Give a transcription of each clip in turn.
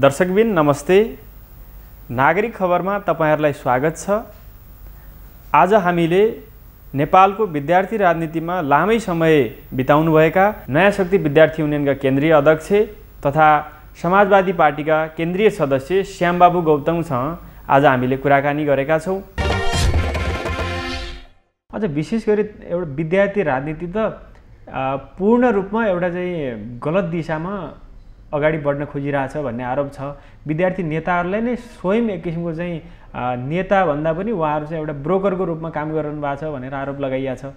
दर्शकबिन नमस्ते नागरिक खबरमा तपाईँहरूलाई स्वागत छ आज हामीले नेपालको विद्यार्थी राजनीतिमा लामै समय बिताउनुभएका नयाँ शक्ति विद्यार्थी युनियनका केन्द्रीय अध्यक्ष तथा समाजवादी पार्टीका केन्द्रीय सदस्य श्यामबाबु गौतमसँग आज हामीले कुराकानी गरेका छौँ अझ विशेष गरी एउटा विद्यार्थी राजनीति त पूर्ण रूपमा एउटा चाहिँ गलत दिशामा अगाडि बढ्न खोजिरहेछ भन्ने आरोप छ विद्यार्थी नेताहरूलाई नै स्वयं एक किसिमको चाहिँ नेताभन्दा पनि उहाँहरू चाहिँ एउटा ब्रोकरको रूपमा काम गरिरहनु भएको छ भनेर आरोप लगाइया छ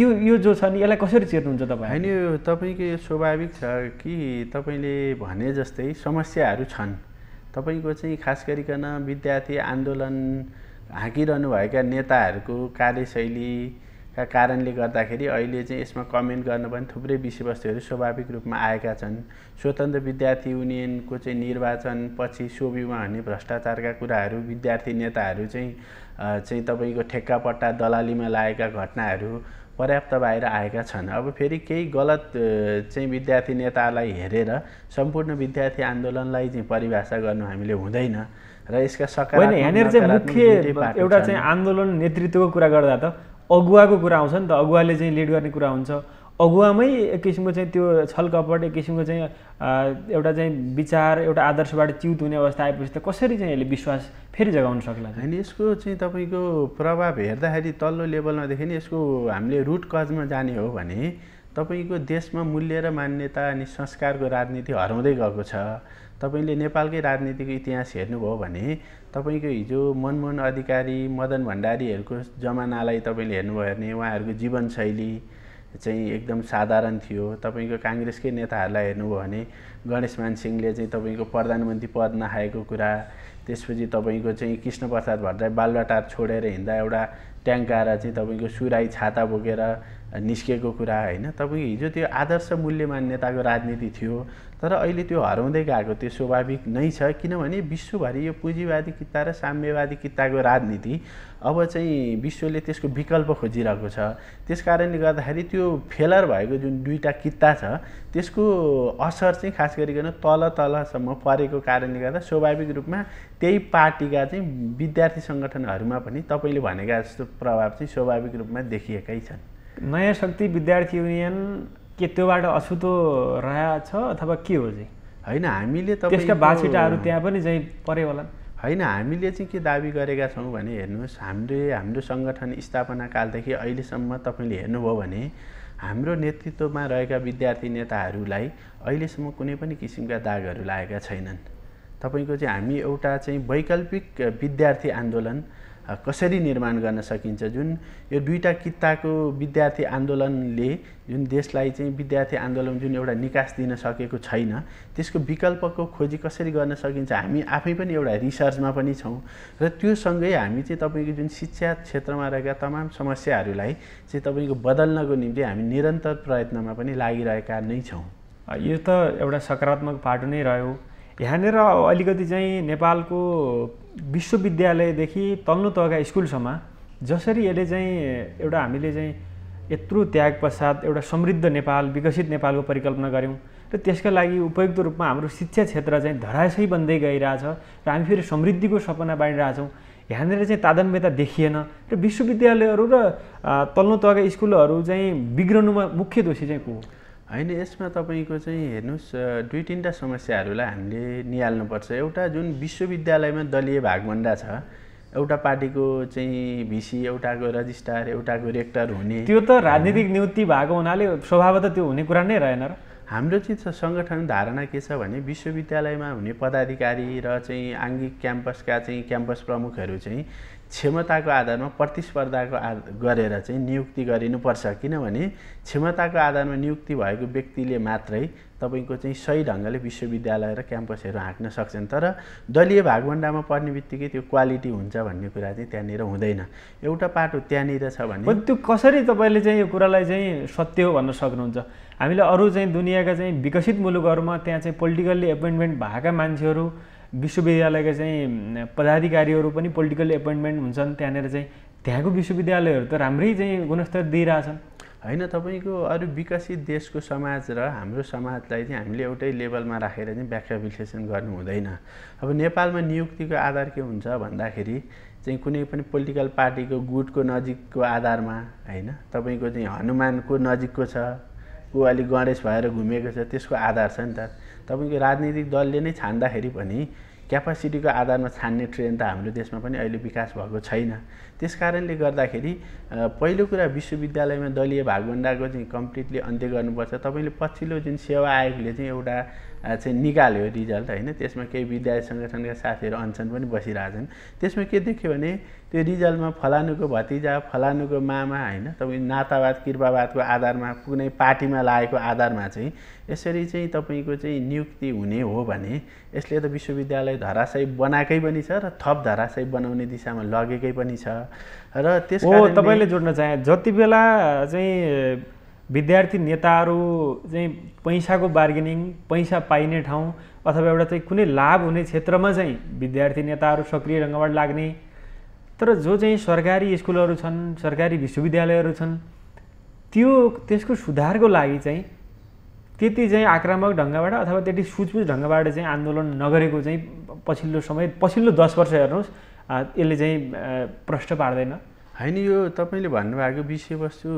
यो यो जो छ नि यसलाई कसरी चिर्नुहुन्छ तपाईँ होइन यो तपाईँको यो स्वाभाविक छ कि तपाईँले भने जस्तै समस्याहरू छन् तपाईँको चाहिँ खास गरिकन विद्यार्थी आन्दोलन हाँकिरहनुभएका नेताहरूको कार्यशैली का कारणले गर्दाखेरि अहिले चाहिँ यसमा कमेन्ट गर्न पनि थुप्रै विषयवस्तुहरू स्वाभाविक रूपमा आएका छन् स्वतन्त्र विद्यार्थी युनियनको चाहिँ निर्वाचन पछि सोबीमा हुने भ्रष्टाचारका कुराहरू विद्यार्थी नेताहरू चाहिँ चाहिँ तपाईँको ठेक्कापट्टा दलालीमा लागेका घटनाहरू पर्याप्त बाहिर आएका छन् अब फेरि केही गलत चाहिँ विद्यार्थी नेतालाई हेरेर सम्पूर्ण विद्यार्थी आन्दोलनलाई चाहिँ परिभाषा गर्नु हामीले हुँदैन र यसका सकारात्मक यहाँनिर चाहिँ मुख्य एउटा चाहिँ आन्दोलन नेतृत्वको कुरा गर्दा त अगुवाको कुरा आउँछ नि त अगुवाले चाहिँ लिड गर्ने कुरा हुन्छ अगुवामै एक किसिमको चाहिँ त्यो छलकपट एक किसिमको चाहिँ एउटा चाहिँ विचार एउटा आदर्शबाट च्युत हुने अवस्था आएपछि त कसरी चाहिँ यसले विश्वास फेरि जगाउन सक्ला होइन यसको चाहिँ तपाईँको प्रभाव हेर्दाखेरि तल्लो लेभलमा देखि यसको हामीले रुट कजमा जाने हो भने तपाईँको देशमा मूल्य र मान्यता अनि संस्कारको राजनीति हराउँदै गएको छ तपाईँले नेपालकै राजनीतिको इतिहास हेर्नुभयो भने तपाईँको हिजो मनमोहन अधिकारी मदन भण्डारीहरूको जमानालाई तपाईँले हेर्नुभयो भने उहाँहरूको जीवनशैली चाहिँ एकदम साधारण थियो तपाईँको काङ्ग्रेसकै नेताहरूलाई हेर्नुभयो भने गणेशमान सिंहले चाहिँ तपाईँको प्रधानमन्त्री पद नखाएको कुरा त्यसपछि तपाईँको चाहिँ कृष्ण प्रसाद भट्टराई बालुवाटार छोडेर हिँड्दा एउटा ट्याङ्काएर चाहिँ तपाईँको सुराई छाता बोकेर निस्किएको कुरा होइन तपाईँको हिजो त्यो आदर्श मूल्य मान्यताको राजनीति थियो तर अहिले त्यो हराउँदै गएको त्यो स्वाभाविक नै छ किनभने विश्वभरि यो पुँजीवादी किता र साम्यवादी किताको राजनीति अब चाहिँ विश्वले त्यसको विकल्प खोजिरहेको छ त्यस कारणले गर्दाखेरि त्यो फेलर भएको जुन दुईवटा किता छ त्यसको असर चाहिँ खास गरिकन तल तलसम्म परेको कारणले गर्दा स्वाभाविक रूपमा त्यही पार्टीका चाहिँ विद्यार्थी सङ्गठनहरूमा पनि तपाईँले भनेका जस्तो प्रभाव चाहिँ स्वाभाविक रूपमा देखिएकै छन् नयाँ शक्ति विद्यार्थी युनियन के त्योबाट अछुतो रहेछ अथवा के हो चाहिँ होइन हामीले त त्यसका बाछिटाहरू त्यहाँ पनि चाहिँ परे होला होइन हामीले चाहिँ के दाबी गरेका छौँ भने हेर्नुहोस् हाम्रो हाम्रो सङ्गठन स्थापना कालदेखि अहिलेसम्म तपाईँले हेर्नुभयो भने हाम्रो नेतृत्वमा रहेका विद्यार्थी नेताहरूलाई अहिलेसम्म कुनै पनि किसिमका दागहरू लागेका छैनन् तपाईँको चाहिँ हामी एउटा चाहिँ वैकल्पिक विद्यार्थी आन्दोलन कसरी निर्माण गर्न सकिन्छ जुन यो दुईवटा किताको विद्यार्थी आन्दोलनले जुन देशलाई चाहिँ विद्यार्थी आन्दोलन जुन एउटा निकास दिन सकेको छैन त्यसको विकल्पको खोजी कसरी गर्न सकिन्छ हामी आफै पनि एउटा रिसर्चमा पनि छौँ र त्योसँगै हामी चाहिँ तपाईँको जुन शिक्षा क्षेत्रमा रहेका तमाम समस्याहरूलाई चाहिँ तपाईँको बदल्नको निम्ति हामी निरन्तर प्रयत्नमा पनि लागिरहेका नै छौँ यो त एउटा सकारात्मक पाटो नै रह्यो यहाँनिर अलिकति चाहिँ नेपालको विश्वविद्यालयदेखि तल्लो तहका स्कुलसम्म जसरी यसले चाहिँ एउटा हामीले चाहिँ यत्रो त्याग पश्चात एउटा समृद्ध नेपाल विकसित नेपालको परिकल्पना गऱ्यौँ र त्यसका लागि उपयुक्त रूपमा हाम्रो शिक्षा क्षेत्र चाहिँ धराशयी बन्दै गइरहेछ र हामी फेरि समृद्धिको सपना बाँडिरहेछौँ यहाँनिर चाहिँ तादम्यता देखिएन र विश्वविद्यालयहरू र तल्लो तहका स्कुलहरू चाहिँ बिग्रनुमा मुख्य दोषी चाहिँ को हो होइन यसमा तपाईँको चाहिँ हेर्नुहोस् दुई तिनवटा समस्याहरूलाई हामीले निहाल्नुपर्छ एउटा जुन विश्वविद्यालयमा दलीय भागभन्डा छ एउटा पार्टीको चाहिँ भिसी एउटाको रजिस्ट्रार एउटाको रेक्टर हुने त्यो त राजनीतिक नियुक्ति भएको हुनाले स्वभाव त त्यो हुने कुरा नै रहेन र हाम्रो चाहिँ सङ्गठन धारणा के छ भने विश्वविद्यालयमा हुने पदाधिकारी र चाहिँ आङ्गिक क्याम्पसका चाहिँ क्याम्पस प्रमुखहरू चाहिँ क्षमताको आधारमा प्रतिस्पर्धाको आ गरेर चाहिँ नियुक्ति गरिनुपर्छ किनभने क्षमताको आधारमा नियुक्ति भएको व्यक्तिले मात्रै तपाईँको चाहिँ सही ढङ्गले विश्वविद्यालय र क्याम्पसहरू हाँक्न सक्छन् तर दलीय भागभन्डामा पर्ने बित्तिकै त्यो क्वालिटी हुन्छ भन्ने कुरा चाहिँ त्यहाँनिर हुँदैन एउटा पाटो त्यहाँनिर छ भने त्यो कसरी तपाईँले चाहिँ यो कुरालाई चाहिँ सत्य हो भन्न सक्नुहुन्छ हामीले अरू चाहिँ दुनियाँका चाहिँ विकसित मुलुकहरूमा त्यहाँ चाहिँ पोलिटिकल्ली एपोइन्टमेन्ट भएका मान्छेहरू विश्वविद्यालयका चाहिँ पदाधिकारीहरू पनि पोलिटिकल एपोइन्टमेन्ट हुन्छन् त्यहाँनिर चाहिँ त्यहाँको विश्वविद्यालयहरू त राम्रै चाहिँ गुणस्तर दिइरहेछन् होइन तपाईँको अरू विकसित देशको समाज र हाम्रो समाजलाई चाहिँ हामीले एउटै लेभलमा राखेर चाहिँ व्याख्या विश्लेषण गर्नु हुँदैन अब नेपालमा नियुक्तिको आधार के हुन्छ भन्दाखेरि चाहिँ कुनै पनि पोलिटिकल पार्टीको गुटको नजिकको आधारमा होइन तपाईँको चाहिँ हनुमानको नजिकको छ ऊ अलिक गणेश भएर घुमेको छ त्यसको आधार छ नि त तपाईँको राजनीतिक दलले नै छान्दाखेरि पनि क्यापासिटीको आधारमा छान्ने ट्रेन त हाम्रो देशमा पनि अहिले विकास भएको छैन त्यस कारणले गर्दाखेरि पहिलो कुरा विश्वविद्यालयमा दलीय भागभन्डाको चाहिँ कम्प्लिटली अन्त्य गर्नुपर्छ तपाईँले पछिल्लो जुन सेवा आयोगले चाहिँ एउटा चाहिँ निकाल्यो रिजल्ट होइन त्यसमा केही विद्यार्थी सङ्गठनका साथीहरू अनसन पनि बसिरहेछन् त्यसमा के देख्यो भने त्यो रिजल्टमा फलानुको भतिजा फलानुको मामा होइन तपाईँ नातावाद कृपावादको आधारमा कुनै पार्टीमा लागेको आधारमा चाहिँ यसरी चाहिँ तपाईँको चाहिँ नियुक्ति हुने हो भने यसले त विश्वविद्यालय धराशय बनाएकै पनि छ र थप धराशय बनाउने दिशामा लगेकै पनि छ र त्यसको तपाईँले जोड्न चाहे जति बेला चाहिँ विद्यार्थी नेताहरू चाहिँ पैसाको बार्गेनिङ पैसा पाइने ठाउँ अथवा एउटा चाहिँ कुनै लाभ हुने क्षेत्रमा चाहिँ विद्यार्थी नेताहरू सक्रिय ढङ्गबाट लाग्ने तर जो चाहिँ सरकारी स्कुलहरू छन् सरकारी विश्वविद्यालयहरू छन् त्यो त्यसको सुधारको लागि चाहिँ त्यति चाहिँ आक्रामक ढङ्गबाट अथवा त्यति सुझबुझ ढङ्गबाट चाहिँ आन्दोलन नगरेको चाहिँ पछिल्लो समय पछिल्लो दस वर्ष हेर्नुहोस् यसले चाहिँ प्रष्ट पार्दैन होइन यो तपाईँले भन्नुभएको विषयवस्तु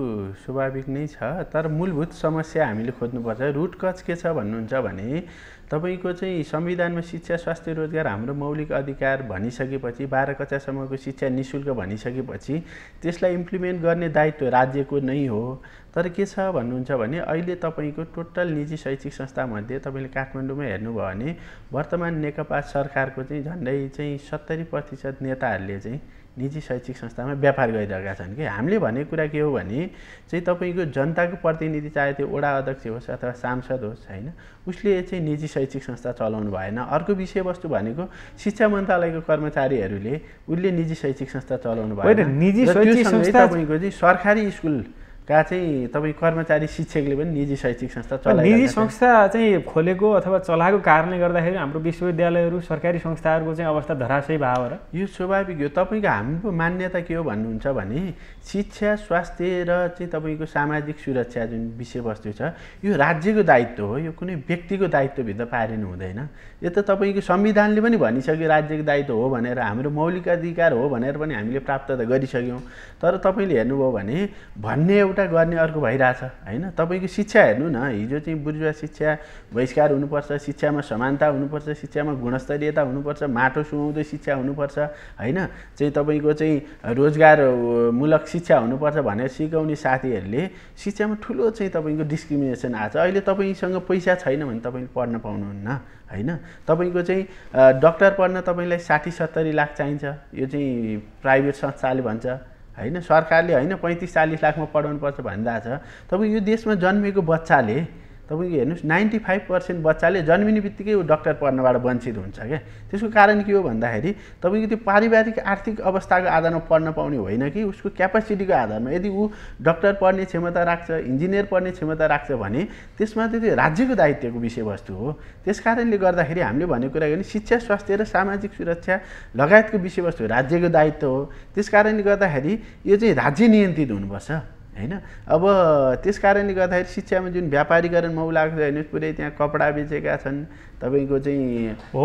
स्वाभाविक नै छ तर मूलभूत समस्या हामीले खोज्नुपर्छ रुट कज के छ भन्नुहुन्छ भने तपाईँको चाहिँ संविधानमा शिक्षा स्वास्थ्य रोजगार हाम्रो मौलिक अधिकार भनिसकेपछि बाह्र कक्षासम्मको शिक्षा नि शुल्क भनिसकेपछि त्यसलाई इम्प्लिमेन्ट गर्ने दायित्व राज्यको नै हो तर के छ भन्नुहुन्छ भने अहिले तपाईँको टोटल निजी शैक्षिक संस्थामध्ये तपाईँले काठमाडौँमा हेर्नुभयो भने वर्तमान नेकपा सरकारको चाहिँ झन्डै चाहिँ सत्तरी प्रतिशत नेताहरूले चाहिँ निजी शैक्षिक संस्थामा व्यापार गरिरहेका छन् कि हामीले भनेको कुरा के हो भने चाहिँ तपाईँको जनताको प्रतिनिधि चाहे त्यो वडा अध्यक्ष होस् अथवा सांसद होस् होइन उसले चाहिँ निजी शैक्षिक संस्था चलाउनु भएन अर्को विषयवस्तु भनेको शिक्षा मन्त्रालयको कर्मचारीहरूले उसले निजी शैक्षिक संस्था चलाउनु भएन निजी शैक्षिक तपाईँको चाहिँ सरकारी स्कुल का चाहिँ तपाईँ कर्मचारी शिक्षकले पनि निजी शैक्षिक संस्था चला निजी संस्था चाहिँ खोलेको अथवा चलाएको कारणले गर्दाखेरि हाम्रो विश्वविद्यालयहरू सरकारी संस्थाहरूको चाहिँ अवस्था धराशय भयो र यो स्वाभाविक हो तपाईँको हाम्रो मान्यता के हो भन्नुहुन्छ भने शिक्षा स्वास्थ्य र चाहिँ तपाईँको सामाजिक सुरक्षा जुन विषयवस्तु छ यो राज्यको दायित्व हो यो कुनै व्यक्तिको दायित्वभित्र पारिनु हुँदैन यो त तपाईँको संविधानले पनि भनिसक्यो राज्यको दायित्व हो भनेर हाम्रो मौलिक अधिकार हो भनेर पनि हामीले प्राप्त त गरिसक्यौँ तर तपाईँले हेर्नुभयो भने भन्ने एउटा एउटा गर्ने अर्को भइरहेछ होइन तपाईँको शिक्षा हेर्नु न हिजो चाहिँ बुर्जुवा शिक्षा बहिष्कार हुनुपर्छ शिक्षामा समानता हुनुपर्छ शिक्षामा गुणस्तरीयता हुनुपर्छ माटो सुहाउँदै शिक्षा हुनुपर्छ होइन चाहिँ तपाईँको चाहिँ रोजगारमूलक शिक्षा हुनुपर्छ भनेर सिकाउने साथीहरूले शिक्षामा ठुलो चाहिँ तपाईँको डिस्क्रिमिनेसन आएको छ अहिले तपाईँसँग पैसा छैन भने तपाईँले पढ्न पाउनुहुन्न होइन तपाईँको चाहिँ डक्टर पढ्न तपाईँलाई साठी सत्तरी लाख चाहिन्छ यो चाहिँ प्राइभेट संस्थाले भन्छ होइन सरकारले होइन पैँतिस चालिस लाखमा पढाउनुपर्छ भन्दा छ तपाईँ यो देशमा जन्मेको बच्चाले तपाईँको हेर्नुहोस् नाइन्टी फाइभ पर्सेन्ट बच्चाले जन्मिने बित्तिकै ऊ डक्टर पढ्नबाट वञ्चित हुन्छ क्या त्यसको कारण के हो भन्दाखेरि तपाईँको त्यो पारिवारिक आर्थिक अवस्थाको आधारमा पढ्न पाउने होइन कि उसको क्यापासिटीको आधारमा यदि ऊ डक्टर पढ्ने क्षमता राख्छ इन्जिनियर पढ्ने क्षमता राख्छ भने त्यसमा त त्यो राज्यको दायित्वको विषयवस्तु हो त्यस कारणले गर्दाखेरि हामीले भनेको कुरा गर्ने शिक्षा स्वास्थ्य र सामाजिक सुरक्षा लगायतको विषयवस्तु राज्यको दायित्व हो त्यस कारणले गर्दाखेरि यो चाहिँ राज्य नियन्त्रित हुनुपर्छ होइन अब त्यस कारणले गर्दाखेरि शिक्षामा जुन व्यापारीकरण मौलाएको छ हेर्नुहोस् पुरै त्यहाँ कपडा बेचेका छन् तपाईँको चाहिँ हो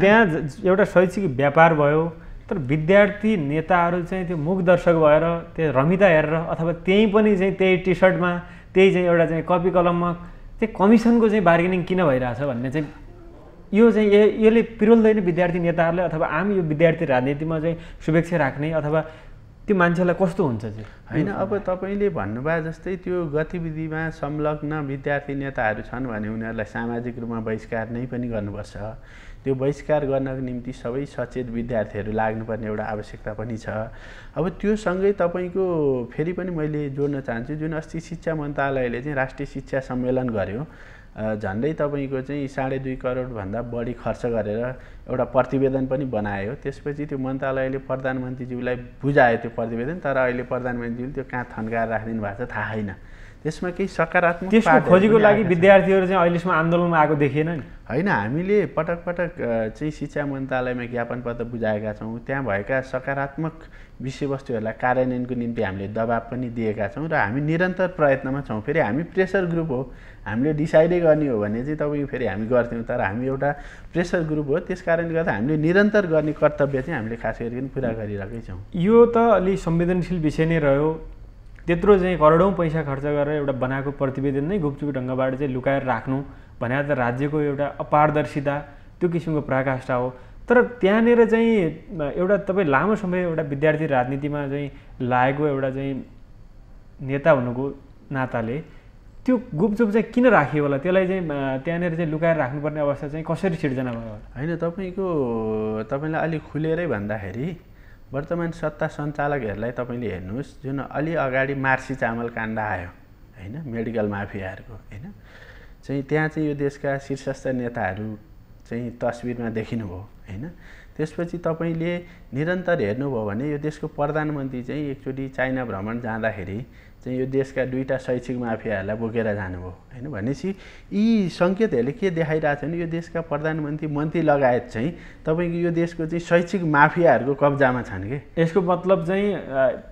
त्यहाँ एउटा शैक्षिक व्यापार भयो तर विद्यार्थी नेताहरू चाहिँ त्यो मुख दर्शक भएर त्यो रमिता हेरेर अथवा त्यहीँ पनि चाहिँ त्यही टी सर्टमा त्यही चाहिँ एउटा चाहिँ कपी कलममा त्यो कमिसनको चाहिँ बार्गेनिङ किन भइरहेछ भन्ने चाहिँ यो चाहिँ यसले पिरोल्दैन विद्यार्थी नेताहरूले अथवा आम यो विद्यार्थी राजनीतिमा चाहिँ शुभेच्छा राख्ने अथवा त्यो मान्छेलाई कस्तो हुन्छ होइन अब तपाईँले भन्नुभयो जस्तै त्यो गतिविधिमा संलग्न विद्यार्थी नेताहरू छन् भने उनीहरूलाई सामाजिक रूपमा बहिष्कार नै पनि गर्नुपर्छ त्यो बहिष्कार गर्नको निम्ति सबै सचेत विद्यार्थीहरू लाग्नुपर्ने एउटा आवश्यकता पनि छ अब त्योसँगै तपाईँको फेरि पनि मैले जोड्न चाहन्छु जुन अस्ति शिक्षा मन्त्रालयले चाहिँ राष्ट्रिय शिक्षा सम्मेलन गर्यो झन्डै तपाईँको चाहिँ साढे दुई करोडभन्दा बढी खर्च गरेर एउटा प्रतिवेदन पनि बनायो त्यसपछि त्यो मन्त्रालयले प्रधानमन्त्रीज्यूलाई बुझायो त्यो प्रतिवेदन तर अहिले प्रधानमन्त्रीज्यूले त्यो कहाँ थन्काएर राखिदिनु भएको छ थाहा छैन यसमा केही सकारात्मक त्यसको खोजीको लागि विद्यार्थीहरू चाहिँ अहिलेसम्म आन्दोलनमा आएको देखिएन नि होइन हामीले पटक पटक चाहिँ शिक्षा मन्त्रालयमा ज्ञापन पत्र बुझाएका छौँ त्यहाँ भएका सकारात्मक विषयवस्तुहरूलाई कार्यान्वयनको निम्ति हामीले दबाब पनि दिएका छौँ र हामी निरन्तर प्रयत्नमा छौँ फेरि हामी प्रेसर ग्रुप हो हामीले डिसाइडै गर्ने हो भने चाहिँ तपाईँ फेरि हामी गर्थ्यौँ तर हामी एउटा प्रेसर ग्रुप हो त्यस कारणले गर्दा हामीले निरन्तर गर्ने कर्तव्य चाहिँ हामीले खास गरिकन पुरा गरिरहेकै छौँ यो त अलि संवेदनशील विषय नै रह्यो त्यत्रो चाहिँ करोडौँ पैसा खर्च गरेर एउटा बनाएको प्रतिवेदन नै गुपचुप ढङ्गबाट चाहिँ लुकाएर राख्नु भने त राज्यको एउटा अपारदर्शिता त्यो किसिमको पराकाष्ठा हो तर त्यहाँनिर चाहिँ एउटा तपाईँ लामो समय एउटा विद्यार्थी राजनीतिमा चाहिँ लागेको एउटा चाहिँ नेता हुनुको नाताले त्यो गुपचुप चाहिँ किन राखियो होला त्यसलाई चाहिँ त्यहाँनिर चाहिँ लुकाएर राख्नुपर्ने अवस्था चाहिँ कसरी सिर्जना भयो होला होइन तपाईँको तपाईँलाई अलिक खुलेरै भन्दाखेरि वर्तमान सत्ता सञ्चालकहरूलाई तपाईँले हेर्नुहोस् जुन अलि अगाडि मार्सी चामल काण्ड आयो होइन मेडिकल माफियाहरूको होइन चाहिँ त्यहाँ चाहिँ यो देशका शीर्षस्थ नेताहरू चाहिँ तस्बिरमा देखिनुभयो होइन त्यसपछि तपाईँले निरन्तर हेर्नुभयो भने यो देशको प्रधानमन्त्री चाहिँ एकचोटि चाइना भ्रमण जाँदाखेरि चाहिँ यो देशका दुईवटा शैक्षिक माफियाहरूलाई बोकेर जानुभयो होइन भनेपछि यी सङ्केतहरूले के देखाइरहेको छ भने यो देशका प्रधानमन्त्री मन्त्री लगायत चाहिँ तपाईँको यो देशको चाहिँ शैक्षिक माफियाहरूको कब्जामा छन् कि यसको मतलब चाहिँ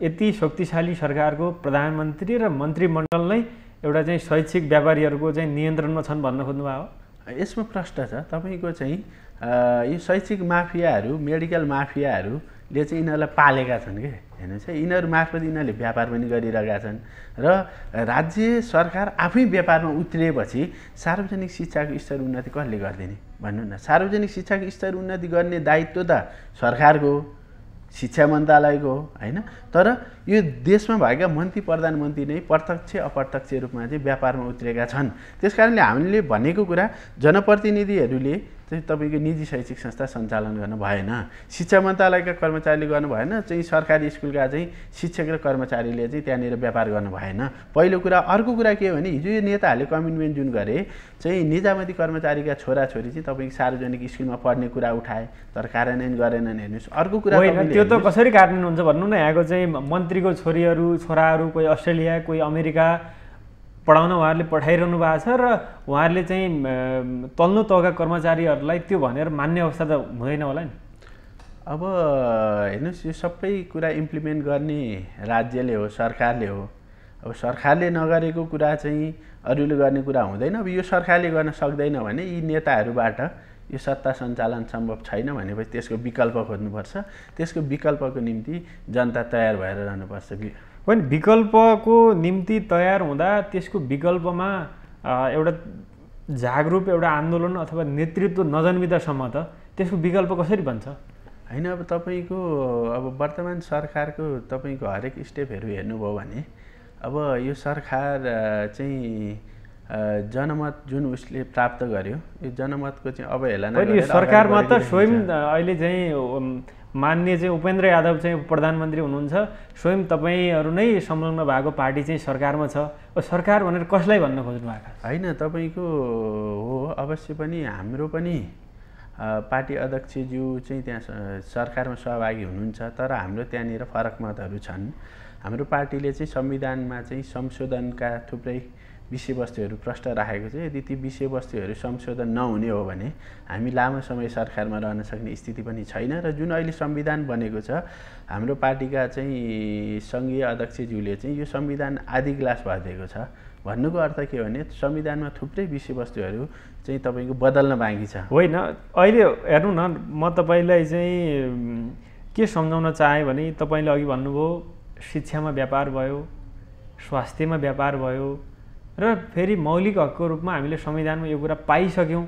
यति शक्तिशाली सरकारको प्रधानमन्त्री र मन्त्रीमण्डल नै एउटा चाहिँ शैक्षिक व्यापारीहरूको चाहिँ नियन्त्रणमा छन् भन्न खोज्नुभयो यसमा प्रश्न छ तपाईँको चाहिँ यो शैक्षिक माफियाहरू मेडिकल माफियाहरू ले चाहिँ यिनीहरूलाई पालेका छन् कि हेर्नुहोस् है यिनीहरू मार्फत यिनीहरूले व्यापार पनि गरिरहेका छन् र राज्य सरकार आफै व्यापारमा उत्रिएपछि सार्वजनिक शिक्षाको स्तर उन्नति कसले गरिदिने भन्नु न सार्वजनिक शिक्षाको स्तर उन्नति गर्ने दायित्व त सरकारको शिक्षा मन्त्रालयको हो होइन तर यो देशमा भएका मन्त्री प्रधानमन्त्री नै प्रत्यक्ष अप्रत्यक्ष रूपमा चाहिँ व्यापारमा उत्रिएका छन् त्यस कारणले हामीले भनेको कुरा जनप्रतिनिधिहरूले चाहिँ तपाईँको निजी शैक्षिक संस्था सञ्चालन गर्न भएन शिक्षा मन्त्रालयका कर्मचारीले गर्नु भएन चाहिँ सरकारी स्कुलका चाहिँ शिक्षक र कर्मचारीले चाहिँ त्यहाँनिर व्यापार गर्नु भएन पहिलो कुरा अर्को कुरा के हो भने हिजो यो नेताहरूले कमिटमेन्ट जुन गरे चाहिँ निजामती कर्मचारीका छोराछोरी चाहिँ तपाईँको सार्वजनिक स्कुलमा पढ्ने कुरा उठाए तर कार्यान्वयन गरेनन् हेर्नुहोस् अर्को कुरा त्यो त कसरी कार्यान्वयन हुन्छ भन्नु न यहाँको चाहिँ मन्त्रीको छोरीहरू छोराहरू कोही अस्ट्रेलिया कोही अमेरिका पढाउन उहाँहरूले पठाइरहनु भएको छ र उहाँहरूले चाहिँ तल्लो तहका कर्मचारीहरूलाई त्यो भनेर मान्ने अवस्था त हुँदैन होला नि अब हेर्नुहोस् यो सबै कुरा इम्प्लिमेन्ट गर्ने राज्यले हो सरकारले हो अब सरकारले नगरेको कुरा चाहिँ अरूले गर्ने कुरा हुँदैन अब यो सरकारले गर्न सक्दैन भने यी नेताहरूबाट यो सत्ता सञ्चालन सम्भव छैन भनेपछि त्यसको विकल्प खोज्नुपर्छ त्यसको विकल्पको निम्ति जनता तयार भएर रहनुपर्छ होइन विकल्पको निम्ति तयार हुँदा त्यसको विकल्पमा एउटा जागरुक एउटा आन्दोलन अथवा नेतृत्व नजन्मिँदासम्म त त्यसको विकल्प कसरी बन्छ होइन अब तपाईँको अब वर्तमान सरकारको तपाईँको हरेक स्टेपहरू हेर्नुभयो भने अब यो सरकार चाहिँ जनमत जुन उसले प्राप्त गर्यो यो जनमतको चाहिँ अब हेला सरकारमा त स्वयं अहिले चाहिँ मान्ने चाहिँ उपेन्द्र यादव चाहिँ प्रधानमन्त्री हुनुहुन्छ स्वयं तपाईँहरू नै संलग्न भएको पार्टी चाहिँ सरकारमा छ सरकार भनेर कसलाई भन्न खोज्नु भएको होइन तपाईँको हो अवश्य पनि हाम्रो पनि पार्टी अध्यक्षज्यू चाहिँ त्यहाँ सरकारमा सहभागी हुनुहुन्छ तर हाम्रो त्यहाँनिर फरक मतहरू छन् हाम्रो पार्टीले चाहिँ संविधानमा चाहिँ संशोधनका थुप्रै विषयवस्तुहरू प्रष्ट राखेको छ यदि ती विषयवस्तुहरू संशोधन नहुने हो भने हामी लामो समय सरकारमा रहन सक्ने स्थिति पनि छैन र जुन अहिले संविधान बनेको छ हाम्रो पार्टीका चाहिँ सङ्घीय अध्यक्षज्यूले चाहिँ यो संविधान आधी ग्लास भइदिएको छ भन्नुको अर्थ के भने संविधानमा थुप्रै विषयवस्तुहरू चाहिँ तपाईँको बदल्न बाँकी छ होइन अहिले हेर्नु न म तपाईँलाई चाहिँ के सम्झाउन चाहेँ भने तपाईँले अघि भन्नुभयो शिक्षामा व्यापार भयो स्वास्थ्यमा व्यापार भयो र फेरि मौलिक हकको रूपमा हामीले संविधानमा यो कुरा पाइसक्यौँ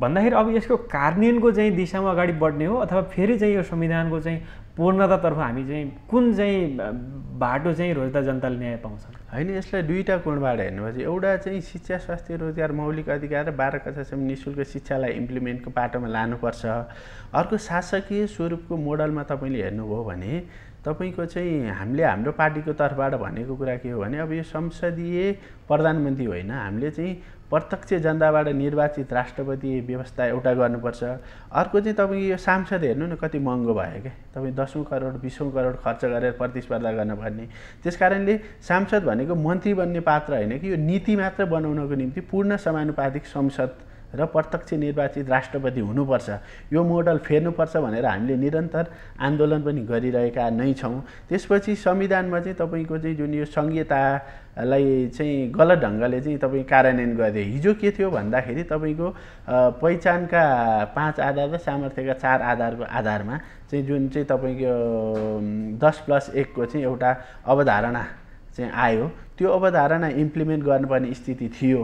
भन्दाखेरि अब यसको कार्यान्वयनको चाहिँ दिशामा अगाडि बढ्ने हो अथवा फेरि चाहिँ यो संविधानको चाहिँ पूर्णतातर्फ हामी चाहिँ कुन चाहिँ बाटो चाहिँ रोज्दा जनताले न्याय पाउँछ होइन यसलाई दुईवटा कोणबाट हेर्नुपर्छ एउटा चाहिँ शिक्षा स्वास्थ्य रोजगार मौलिक अधिकार र बाह्र कक्षासम्म नि शुल्क शिक्षालाई इम्प्लिमेन्टको बाटोमा लानुपर्छ अर्को शासकीय स्वरूपको मोडलमा तपाईँले हेर्नुभयो भने तपाईँको चाहिँ हामीले हाम्रो पार्टीको तर्फबाट भनेको कुरा के हो भने अब यो संसदीय प्रधानमन्त्री होइन हामीले चाहिँ प्रत्यक्ष जनताबाट निर्वाचित राष्ट्रपति व्यवस्था एउटा गर्नुपर्छ अर्को चाहिँ तपाईँ यो सांसद हेर्नु न कति महँगो भयो क्या तपाईँ दसौँ करोड बिसौँ करोड खर्च गरेर प्रतिस्पर्धा गर्नुपर्ने त्यस कारणले सांसद भनेको मन्त्री बन्ने पात्र होइन कि यो नीति मात्र बनाउनको निम्ति पूर्ण समानुपातिक संसद र प्रत्यक्ष निर्वाचित राष्ट्रपति हुनुपर्छ यो मोडल फेर्नुपर्छ भनेर हामीले निरन्तर आन्दोलन पनि गरिरहेका नै छौँ त्यसपछि संविधानमा चाहिँ तपाईँको चाहिँ जुन यो सङ्घीयतालाई चाहिँ गलत ढङ्गले चाहिँ तपाईँ कार्यान्वयन गरिदियो हिजो के थियो भन्दाखेरि तपाईँको पहिचानका पाँच आधार र सामर्थ्यका चार आधारको आधारमा चाहिँ जुन चाहिँ तपाईँको दस प्लस एकको चाहिँ एउटा अवधारणा चाहिँ आयो त्यो अवधारणा इम्प्लिमेन्ट गर्नुपर्ने स्थिति थियो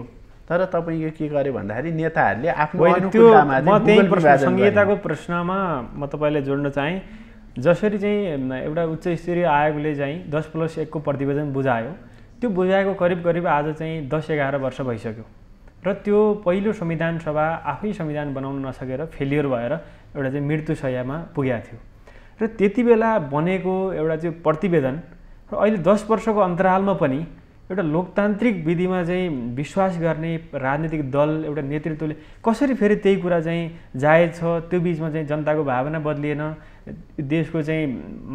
तर तपाईँले के गर्यो भन्दाखेरि नेताहरूले आफ्नो संहिताको प्रश्नमा म तपाईँलाई जोड्न चाहेँ जसरी चाहिँ एउटा उच्च स्तरीय आयोगले चाहिँ दस प्लस एकको प्रतिवेदन बुझायो त्यो बुझाएको करिब करिब आज चाहिँ दस एघार वर्ष भइसक्यो र त्यो पहिलो संविधान सभा आफै संविधान बनाउन नसकेर फेलियर भएर एउटा चाहिँ सयमा पुगेको थियो र त्यति बेला बनेको एउटा चाहिँ प्रतिवेदन र अहिले दस वर्षको अन्तरालमा पनि एउटा लोकतान्त्रिक विधिमा चाहिँ विश्वास गर्ने राजनीतिक दल एउटा नेतृत्वले कसरी फेरि त्यही कुरा चाहिँ जायज छ त्यो बिचमा चाहिँ जनताको भावना बदलिएन देशको चाहिँ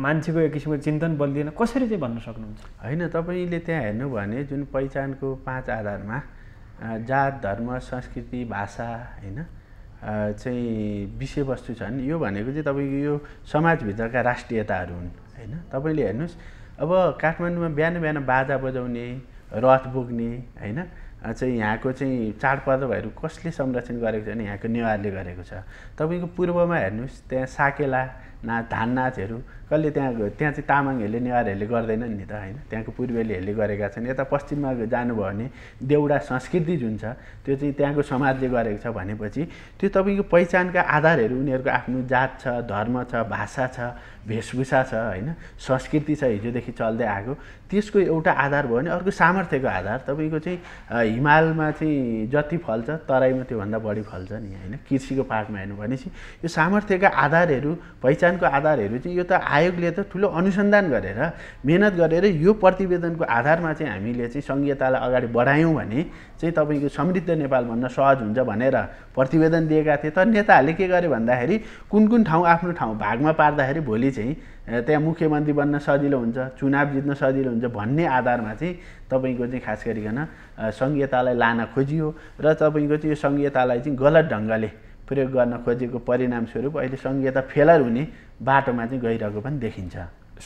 मान्छेको एक किसिमको चिन्तन बदलिएन कसरी चाहिँ भन्न सक्नुहुन्छ होइन तपाईँले त्यहाँ हेर्नु भने जुन पहिचानको पाँच आधारमा जात धर्म संस्कृति भाषा होइन चाहिँ विषयवस्तु छन् यो भनेको चाहिँ तपाईँको यो समाजभित्रका राष्ट्रियताहरू हुन् होइन तपाईँले हेर्नुहोस् अब काठमाडौँमा बिहान बिहान बाजा बजाउने रथ बोक्ने होइन चाहिँ यहाँको चाहिँ चाडपर्वहरू कसले संरक्षण गरेको छ भने यहाँको नेवारले गरेको छ तपाईँको पूर्वमा हेर्नुहोस् त्यहाँ साकेला ना धान नाचहरू कसले त्यहाँ त्यहाँ चाहिँ तामाङहरूले नेवारहरूले गर्दैनन् नि त होइन त्यहाँको पूर्वेलीहरूले गरेका छन् यता पश्चिममा जानुभयो भने देउडा संस्कृति जुन छ त्यो चाहिँ त्यहाँको समाजले गरेको छ भनेपछि त्यो तपाईँको पहिचानका आधारहरू उनीहरूको आफ्नो जात छ धर्म छ भाषा छ वेशभूषा छ होइन संस्कृति छ हिजोदेखि चल्दै आएको त्यसको एउटा आधार भयो भने अर्को सामर्थ्यको आधार तपाईँको चाहिँ हिमालमा चाहिँ जति फल्छ तराईमा त्योभन्दा बढी फल्छ नि होइन कृषिको पार्टमा हेर्नु भनेपछि यो सामर्थ्यका आधारहरू पहिचान को आधार चाहिँ यो त आयोगले त ठुलो अनुसन्धान गरेर मेहनत गरेर यो प्रतिवेदनको आधारमा चाहिँ हामीले चाहिँ सङ्घीयतालाई अगाडि बढायौँ भने चाहिँ तपाईँको समृद्ध नेपाल भन्न सहज हुन्छ भनेर प्रतिवेदन दिएका थिए तर नेताहरूले के गरे भन्दाखेरि कुन कुन ठाउँ आफ्नो ठाउँ भागमा पार्दाखेरि भोलि चाहिँ त्यहाँ मुख्यमन्त्री बन्न सजिलो हुन्छ चुनाव जित्न सजिलो हुन्छ भन्ने आधारमा चाहिँ तपाईँको चाहिँ खास गरिकन सङ्घीयतालाई लान खोजियो र तपाईँको चाहिँ यो सङ्घीयतालाई चाहिँ गलत ढङ्गले प्रयोग गर्न खोजेको परिणामस्वरूप अहिले सङ्घीयता फेलर हुने बाटोमा चाहिँ गइरहेको पनि देखिन्छ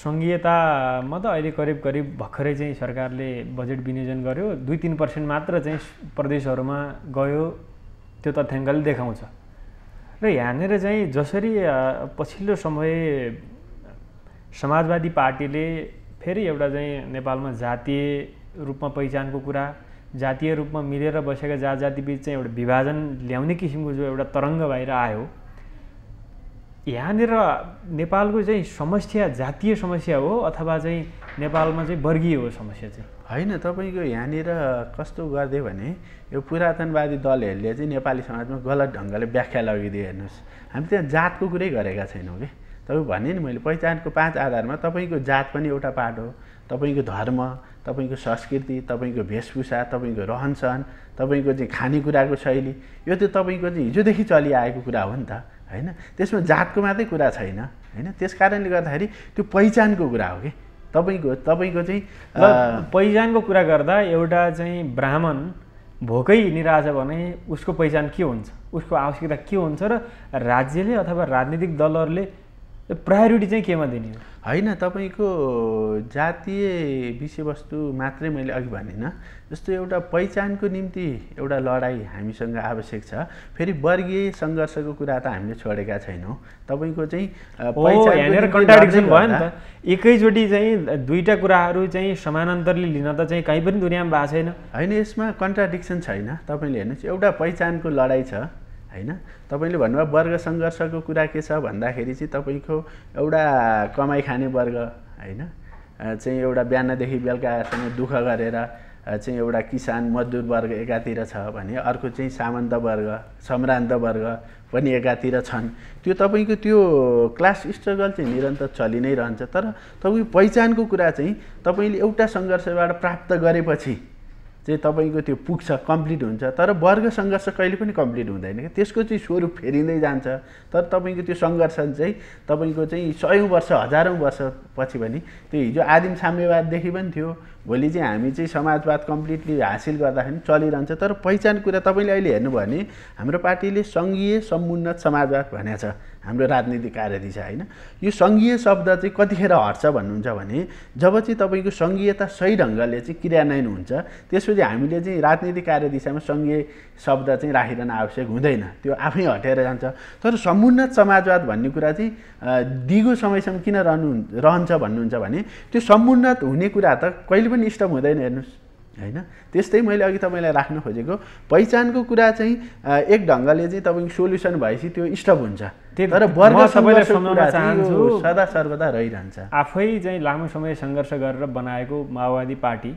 सङ्घीयतामा त अहिले करिब करिब भर्खरै चाहिँ सरकारले बजेट विनियोजन गर्यो दुई तिन पर्सेन्ट मात्र चाहिँ प्रदेशहरूमा गयो त्यो तथ्याङ्कले देखाउँछ र यहाँनिर चाहिँ जसरी पछिल्लो समय समाजवादी पार्टीले फेरि एउटा चाहिँ नेपालमा जातीय रूपमा पहिचानको कुरा जातीय रूपमा मिलेर बसेका जात जातिबिच चाहिँ एउटा विभाजन ल्याउने किसिमको जो एउटा तरङ्ग भएर आयो यहाँनिर नेपालको चाहिँ समस्या जातीय समस्या हो अथवा चाहिँ नेपालमा चाहिँ वर्गीय हो समस्या चाहिँ होइन तपाईँको यहाँनिर कस्तो गरिदियो भने यो पुरातनवादी दलहरूले चाहिँ नेपाली समाजमा गलत ढङ्गले व्याख्या लगिदियो हेर्नुहोस् हामी त्यहाँ जातको कुरै गरेका छैनौँ कि तपाईँ भने नि मैले पहिचानको पाँच आधारमा तपाईँको जात पनि एउटा पार्ट हो तपाईँको धर्म तपाईँको संस्कृति तपाईँको वेशभूषा तपाईँको रहनसहन तपाईँको चाहिँ खानेकुराको शैली यो त तपाईँको चाहिँ हिजोदेखि चलिआएको कुरा हो नि त होइन त्यसमा जातको मात्रै कुरा छैन होइन त्यस कारणले गर्दाखेरि त्यो पहिचानको कुरा हो कि तपाईँको तपाईँको चाहिँ पहिचानको कुरा गर्दा एउटा चाहिँ ब्राह्मण भोकै निराश भने उसको पहिचान के हुन्छ उसको आवश्यकता के हुन्छ र राज्यले अथवा राजनीतिक दलहरूले प्रायोरिटी चाहिँ केमा दिने होइन तपाईँको जातीय विषयवस्तु मात्रै मैले अघि भनेन जस्तो एउटा पहिचानको निम्ति एउटा लडाइँ हामीसँग आवश्यक छ फेरि वर्गीय सङ्घर्षको कुरा त हामीले छोडेका छैनौँ तपाईँको चाहिँ कन्ट्राडिक्सन भयो नि त एकैचोटि चाहिँ दुईवटा कुराहरू चाहिँ समानान्तरले लिन त चाहिँ कहीँ पनि दुनियाँमा भएको छैन होइन यसमा कन्ट्राडिक्सन छैन तपाईँले हेर्नुहोस् एउटा पहिचानको लडाइँ छ होइन तपाईँले भन्नुभयो वर्ग सङ्घर्षको कुरा के छ भन्दाखेरि चाहिँ तपाईँको एउटा कमाइ खाने वर्ग होइन चाहिँ एउटा बिहानदेखि बेलुकासम्म दुःख गरेर चाहिँ एउटा किसान मजदुर वर्ग एकातिर छ भने अर्को चाहिँ सामन्त वर्ग सम्रान्त वर्ग पनि एकातिर छन् त्यो तपाईँको त्यो क्लास स्ट्रगल चाहिँ निरन्तर चलि नै रहन्छ तर तपाईँको पहिचानको कुरा चाहिँ तपाईँले एउटा सङ्घर्षबाट प्राप्त गरेपछि चाहिँ तपाईँको त्यो पुग्छ कम्प्लिट हुन्छ तर वर्ग सङ्घर्ष कहिले पनि कम्प्लिट हुँदैन क्या त्यसको चाहिँ स्वरूप फेरिँदै जान्छ तर तपाईँको त्यो सङ्घर्ष चाहिँ तपाईँको चाहिँ सयौँ वर्ष हजारौँ वर्षपछि पनि त्यो हिजो आदिम साम्यवाददेखि पनि थियो भोलि चाहिँ हामी चाहिँ समाजवाद कम्प्लिटली हासिल गर्दाखेरि चलिरहन्छ तर पहिचान कुरा तपाईँले अहिले हेर्नुभयो भने हाम्रो पार्टीले सङ्घीय समुन्नत समाजवाद भनेको छ हाम्रो राजनीतिक कार्यदिशा होइन यो सङ्घीय शब्द चाहिँ कतिखेर हट्छ भन्नुहुन्छ भने जब चाहिँ तपाईँको सङ्घीयता सही ढङ्गले चाहिँ क्रियान्वयन हुन्छ त्यसपछि त्यसपछि हामीले चाहिँ राजनीतिक कार्यदिशामा सङ्घीय शब्द चाहिँ राखिरहन आवश्यक हुँदैन त्यो आफै हटेर जान्छ तर समुन्नत समाजवाद भन्ने कुरा चाहिँ दिगो समयसम्म किन रहनु रहन्छ भन्नुहुन्छ भने त्यो समुन्नत हुने कुरा त कहिले पनि स्टप हुँदैन हेर्नुहोस् होइन त्यस्तै मैले अघि तपाईँलाई राख्न खोजेको पहिचानको कुरा चाहिँ एक ढङ्गले चाहिँ तपाईँको सोल्युसन भएपछि त्यो स्टप हुन्छ तर वर्ग चाहन्छु सदा सर्वदा रहिरहन्छ आफै चाहिँ लामो समय सङ्घर्ष गरेर बनाएको माओवादी पार्टी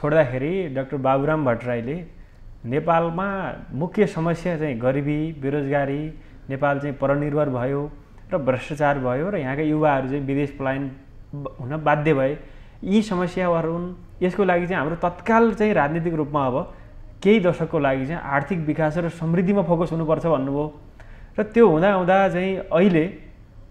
छोड्दाखेरि डाक्टर बाबुराम भट्टराईले नेपालमा मुख्य समस्या चाहिँ गरिबी बेरोजगारी नेपाल चाहिँ परनिर्भर भयो र भ्रष्टाचार भयो र यहाँका युवाहरू चाहिँ विदेश पलायन हुन बाध्य भए यी समस्याहरू हुन् यसको लागि चाहिँ हाम्रो तत्काल चाहिँ राजनीतिक रूपमा अब केही दशकको लागि चाहिँ आर्थिक विकास र समृद्धिमा फोकस हुनुपर्छ भन्नुभयो र त्यो हुँदाहुँदा चाहिँ अहिले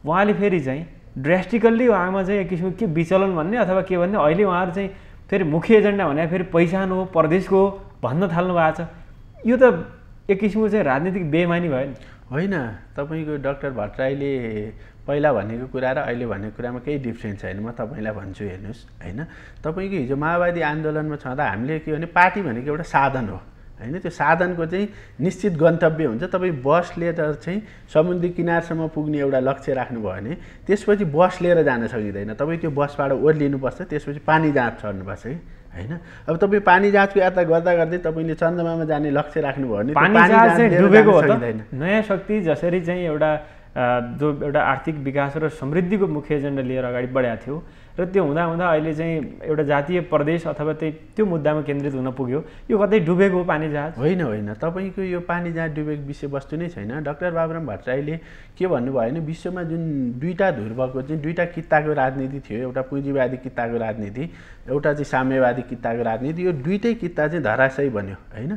उहाँले फेरि चाहिँ ड्रेस्टिकल्ली उहाँमा चाहिँ एक किसिमको के विचलन भन्ने अथवा के भन्ने अहिले उहाँहरू चाहिँ फेरि मुख्य एजेन्डा भने फेरि पहिचान हो हो भन्न थाल्नु भएको छ यो त एक किसिमको चाहिँ राजनीतिक बेमानी भयो नि होइन तपाईँको डक्टर भट्टराईले पहिला भनेको कुरा र अहिले भनेको कुरामा केही डिफ्रेन्स छैन म तपाईँलाई भन्छु हेर्नुहोस् होइन तपाईँको हिजो माओवादी आन्दोलनमा छँदा हामीले के भने पार्टी भनेको एउटा साधन हो होइन त्यो साधनको चाहिँ निश्चित गन्तव्य हुन्छ तपाईँ बस लिएर चाहिँ समुद्री किनारसम्म पुग्ने एउटा लक्ष्य राख्नुभयो भने त्यसपछि बस लिएर जान सकिँदैन तपाईँ त्यो बसबाट ओर्लिनुपर्छ त्यसपछि पानी जहाज चढ्नुपर्छ है होइन अब तपाईँ पानी जहाजको यात्रा गर्दा गर्दै तपाईँले चन्द्रमामा जाने लक्ष्य राख्नुभयो भने डुबेको नयाँ शक्ति जसरी चाहिँ एउटा जो एउटा आर्थिक विकास र समृद्धिको मुख्य एजेन्डा लिएर अगाडि बढाएको थियो र त्यो हुँदा हुँदा अहिले चाहिँ एउटा जातीय प्रदेश अथवा त्यही त्यो मुद्दामा केन्द्रित हुन पुग्यो यो कतै डुबेको हो पानी जहाज होइन होइन तपाईँको यो पानी जहाज डुबेको विषयवस्तु नै छैन डाक्टर बाबुराम भट्टराईले के भन्नुभयो भने विश्वमा जुन दुईवटा ध्रुवको चाहिँ दुईवटा किताको राजनीति थियो एउटा पुँजीवादी किताको राजनीति एउटा चाहिँ साम्यवादी किताको राजनीति यो दुइटै किता चाहिँ धराशय बन्यो होइन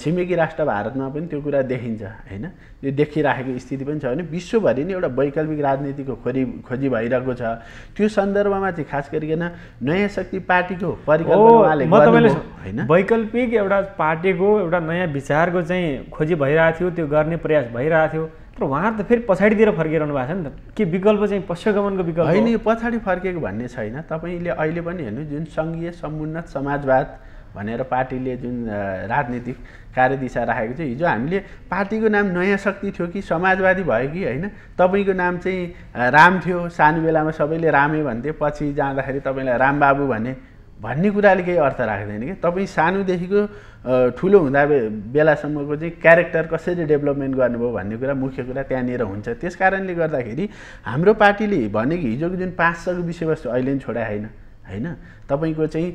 छिमेकी राष्ट्र भारतमा पनि त्यो कुरा देखिन्छ होइन यो देखिराखेको स्थिति पनि छ भने विश्वभरि नै एउटा वैकल्पिक राजनीतिको खोजी खोजी भइरहेको छ त्यो सन्दर्भमा चाहिँ खास गरिकन नयाँ शक्ति पार्टीको होइन वैकल्पिक एउटा पार्टीको एउटा नयाँ विचारको चाहिँ खोजी भइरहेको थियो त्यो गर्ने प्रयास भइरहेको थियो तर उहाँहरू त फेरि पछाडितिर फर्किरहनु भएको छ नि त के विकल्प चाहिँ पश्चगमनको विकल्प होइन यो पछाडि फर्केको भन्ने छैन तपाईँले अहिले पनि हेर्नु जुन सङ्घीय समुन्नत समाजवाद भनेर पार्टीले जुन राजनीतिक कार्यदिशा राखेको थियो हिजो हामीले पार्टीको नाम नयाँ शक्ति थियो कि समाजवादी भयो कि होइन तपाईँको नाम चाहिँ राम थियो सानो बेलामा सबैले रामे भन्थे पछि जाँदाखेरि तपाईँलाई रामबाबु भने भन्ने कुराले केही अर्थ राख्दैन कि तपाईँ सानोदेखिको ठुलो हुँदा बेलासम्मको चाहिँ क्यारेक्टर कसरी डेभलपमेन्ट गर्नुभयो भन्ने कुरा मुख्य कुरा त्यहाँनिर हुन्छ त्यस कारणले गर्दाखेरि हाम्रो पार्टीले भनेको हिजोको जुन पाँच सयको विषयवस्तु अहिले पनि छोडा होइन होइन तपाईँको चाहिँ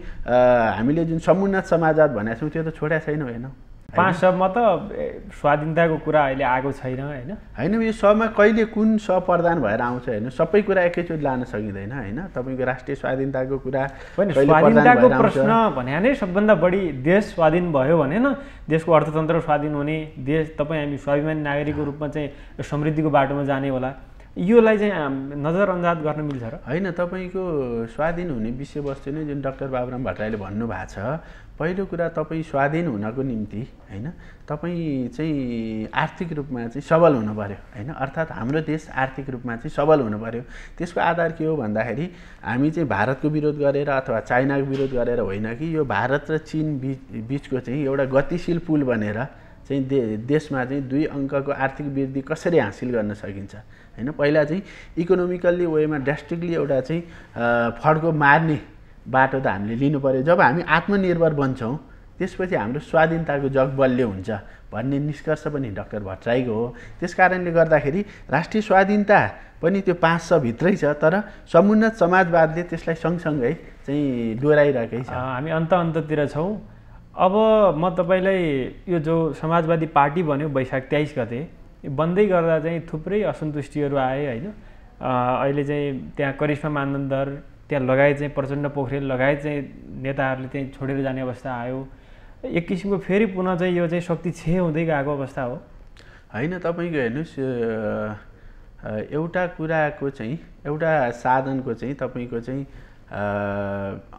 हामीले जुन समुन्नत समाजवाद भनेको छौँ त्यो त छोड्या छैन होइन पाँच सबमा त स्वाधीनताको कुरा अहिले आएको छैन होइन होइन यो सबमा कहिले कुन सप्रधान भएर आउँछ होइन सबै कुरा एकैचोटि लान सकिँदैन होइन तपाईँको राष्ट्रिय स्वाधीनताको कुरा स्वाधीनताको प्रश्न भने नै सबभन्दा बढी देश स्वाधीन भयो भने न देशको अर्थतन्त्र स्वाधीन हुने देश तपाईँ हामी स्वाभिमानी नागरिकको रूपमा चाहिँ समृद्धिको बाटोमा जाने होला योलाई चाहिँ नजरअन्दाज गर्न मिल्छ र होइन तपाईँको स्वाधीन हुने विषयवस्तु नै जुन डाक्टर बाबुराम भट्टराईले भन्नुभएको छ पहिलो कुरा तपाईँ स्वाधीन हुनको निम्ति होइन तपाईँ चाहिँ आर्थिक रूपमा चाहिँ सबल हुनु पऱ्यो होइन अर्थात् हाम्रो देश आर्थिक रूपमा चाहिँ सबल हुनु पऱ्यो त्यसको आधार के हो भन्दाखेरि हामी चाहिँ भारतको विरोध गरेर अथवा चाइनाको विरोध गरेर होइन कि यो भारत र चिन बिच बिचको चाहिँ एउटा गतिशील पुल बनेर चाहिँ दे देशमा चाहिँ दुई अङ्कको आर्थिक वृद्धि कसरी हासिल गर्न सकिन्छ होइन पहिला चाहिँ इकोनोमिकल्ली वेमा ड्रास्टिकली एउटा चाहिँ फड्को मार्ने बाटो त हामीले लिनु पऱ्यो जब हामी आत्मनिर्भर बन्छौँ त्यसपछि हाम्रो स्वाधीनताको जग बलियो हुन्छ भन्ने निष्कर्ष पनि डक्टर भट्टराईको हो त्यस कारणले गर्दाखेरि राष्ट्रिय स्वाधीनता पनि त्यो पाँच भित्रै छ तर समुन्नत समाजवादले त्यसलाई सँगसँगै चाहिँ डोहोऱ्याइरहेकै छ हामी अन्त अन्ततिर छौँ अब म तपाईँलाई यो जो समाजवादी पार्टी भन्यो वैशाख तेइस गते बन्दै गर्दा चाहिँ थुप्रै असन्तुष्टिहरू आए होइन अहिले चाहिँ त्यहाँ करिश्मा मानन्दर त्यहाँ लगायत चाहिँ प्रचण्ड पोखरेल लगायत चाहिँ नेताहरूले चाहिँ छोडेर जाने अवस्था आयो एक किसिमको फेरि पुनः चाहिँ यो चाहिँ शक्ति छे हुँदै गएको अवस्था हो होइन तपाईँको हेर्नुहोस् एउटा कुराको चाहिँ एउटा साधनको चाहिँ तपाईँको चाहिँ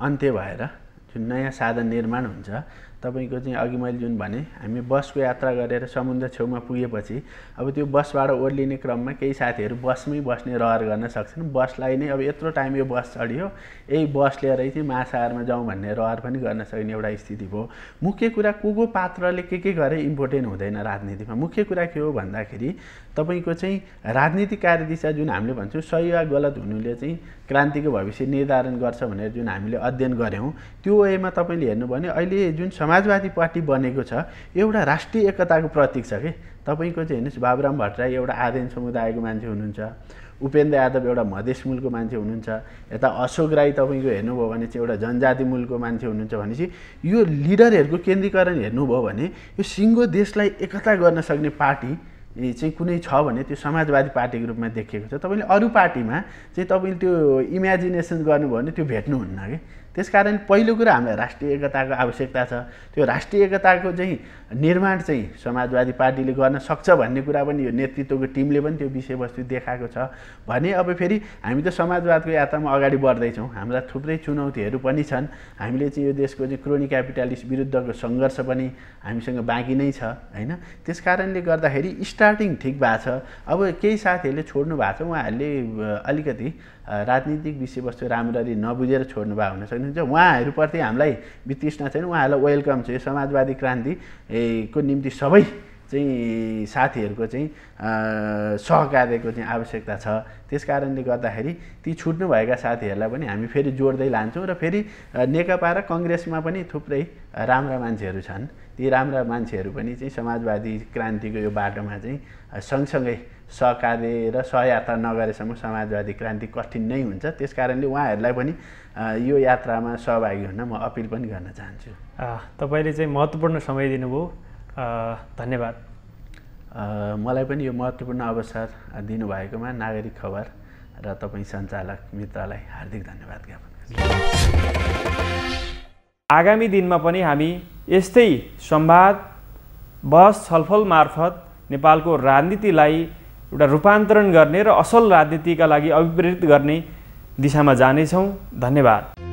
अन्त्य भएर जुन नयाँ साधन निर्माण हुन्छ तपाईँको चाहिँ अघि मैले जुन भने हामी बसको यात्रा गरेर समुद्र छेउमा पुगेपछि अब त्यो बसबाट ओर्लिने क्रममा केही साथीहरू बसमै बस्ने रहर गर्न सक्छन् बसलाई नै अब यत्रो टाइम यो बस चढियो यही बस लिएरै चाहिँ महासागरमा जाउँ भन्ने रहर पनि गर्न सक्ने एउटा स्थिति भयो मुख्य कुरा को को पात्रले के के गरे इम्पोर्टेन्ट हुँदैन राजनीतिमा मुख्य कुरा के हो भन्दाखेरि तपाईँको चाहिँ राजनीतिक कार्यदिशा जुन हामीले भन्छौँ सही वा गलत हुनुले चाहिँ क्रान्तिको भविष्य निर्धारण गर्छ भनेर जुन हामीले अध्ययन गऱ्यौँ त्यो वेमा तपाईँले हेर्नुभयो भने अहिले जुन समाज समाजवादी पार्टी बनेको छ एउटा राष्ट्रिय एकताको प्रतीक छ कि तपाईँको चाहिँ हेर्नुहोस् बाबुराम भट्टराई एउटा आदेन समुदायको मान्छे हुनुहुन्छ उपेन्द्र यादव एउटा मधेस मूलको मान्छे हुनुहुन्छ यता अशोक राई तपाईँको हेर्नुभयो भने चाहिँ एउटा जनजाति मूलको मान्छे हुनुहुन्छ भनेपछि यो लिडरहरूको केन्द्रीकरण हेर्नुभयो भने यो सिङ्गो देशलाई एकता गर्न सक्ने पार्टी चाहिँ कुनै छ भने त्यो समाजवादी पार्टीको रूपमा देखिएको छ तपाईँले अरू पार्टीमा चाहिँ तपाईँले त्यो इमेजिनेसन गर्नुभयो भने त्यो भेट्नुहुन्न कि त्यसकारण पहिलो कुरा हामीलाई राष्ट्रिय एकताको आवश्यकता छ त्यो राष्ट्रिय एकताको चाहिँ निर्माण चाहिँ समाजवादी पार्टीले गर्न सक्छ भन्ने कुरा पनि यो नेतृत्वको टिमले पनि त्यो विषयवस्तु देखाएको छ भने अब फेरि हामी त समाजवादको यात्रामा अगाडि बढ्दैछौँ हाम्रा थुप्रै चुनौतीहरू पनि छन् हामीले चाहिँ यो देशको चाहिँ क्रोनी क्यापिटालिस्ट विरुद्धको सङ्घर्ष पनि हामीसँग बाँकी नै छ होइन त्यस कारणले गर्दाखेरि स्टार्टिङ ठिक भएको छ अब केही साथीहरूले छोड्नु भएको छ उहाँहरूले अलिकति राजनीतिक विषयवस्तु राम्ररी नबुझेर छोड्नु भएको हुन सक्नुहुन्छ उहाँहरूप्रति हामीलाई वितृष्णा छैन उहाँहरूलाई वेलकम छ यो समाजवादी क्रान्ति को निम्ति सबै चाहिँ साथीहरूको चाहिँ सहकार्यको चाहिँ आवश्यकता छ त्यस कारणले गर्दाखेरि ती छुट्नुभएका साथीहरूलाई पनि हामी फेरि जोड्दै लान्छौँ र फेरि नेकपा र कङ्ग्रेसमा पनि थुप्रै राम्रा मान्छेहरू छन् ती राम्रा मान्छेहरू पनि चाहिँ समाजवादी क्रान्तिको यो बाटोमा चाहिँ सँगसँगै सहकार्य र सहयात्रा नगरेसम्म समाजवादी क्रान्ति कठिन नै हुन्छ त्यस कारणले उहाँहरूलाई पनि यो यात्रामा सहभागी हुन म अपिल पनि गर्न चाहन्छु तपाईँले चाहिँ महत्त्वपूर्ण समय दिनुभयो धन्यवाद मलाई पनि यो महत्त्वपूर्ण अवसर दिनुभएकोमा नागरिक खबर र तपाईँ सञ्चालक मित्रलाई हार्दिक धन्यवाद ज्ञापन आगामी दिनमा पनि हामी यस्तै संवाद बहस छलफल मार्फत नेपालको राजनीतिलाई एउटा रूपान्तरण गर्ने र असल राजनीतिका लागि अभिप्रेरित गर्ने दिशामा जानेछौँ धन्यवाद